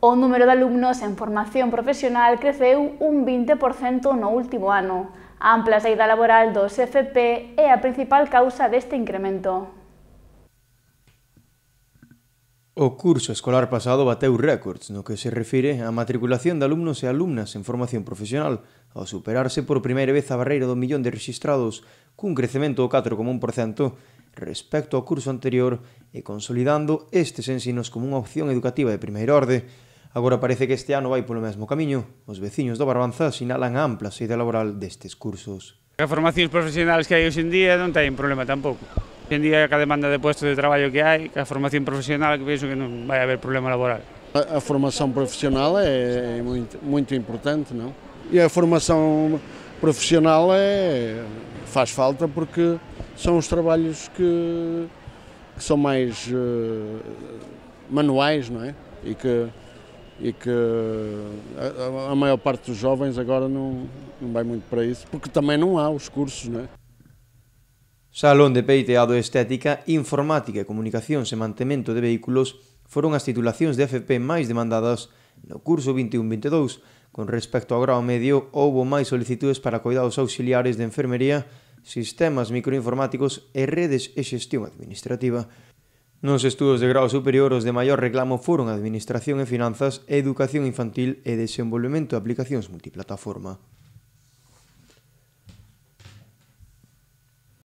O número de alumnos en formación profesional creceu un 20% no último ano. A ampla saída laboral dos FP é a principal causa deste incremento. O curso escolar pasado bateu récords no que se refire á matriculación de alumnos e alumnas en formación profesional, ao superarse por primeira vez a barreira do millón de registrados, cun crecemento do 4,1% respecto ao curso anterior e consolidando estes ensinos como unha opción educativa de primeira orde, Agora parece que este ano vai polo mesmo camiño. Os veciños do Barbanza sinalan a ampla saída laboral destes cursos. As formacións profesionais que hai hoxe en día non teñen problema tampouco. Hoxe en día, a demanda de postos de traballo que hai, que a formación profesional, que penso que non vai haber problema laboral. A, a profesional é, é muito, muito importante, não? E a formação profissional é, faz falta porque são os trabalhos que, que são mais uh, eh, manuais, não é? E que e que a, eh, a, maior parte dos jovens agora não, não vai muito para isso, porque também não há os cursos, não é? Salón de Peiteado Estética, Informática, Comunicacións e Mantemento de Vehículos foron as titulacións de FP máis demandadas no curso 21-22. Con respecto ao grau medio, houbo máis solicitudes para cuidados auxiliares de enfermería, sistemas microinformáticos e redes e xestión administrativa. Nos estudos de grau superior os de maior reclamo foron Administración e Finanzas, Educación Infantil e Desenvolvemento de Aplicacións Multiplataforma.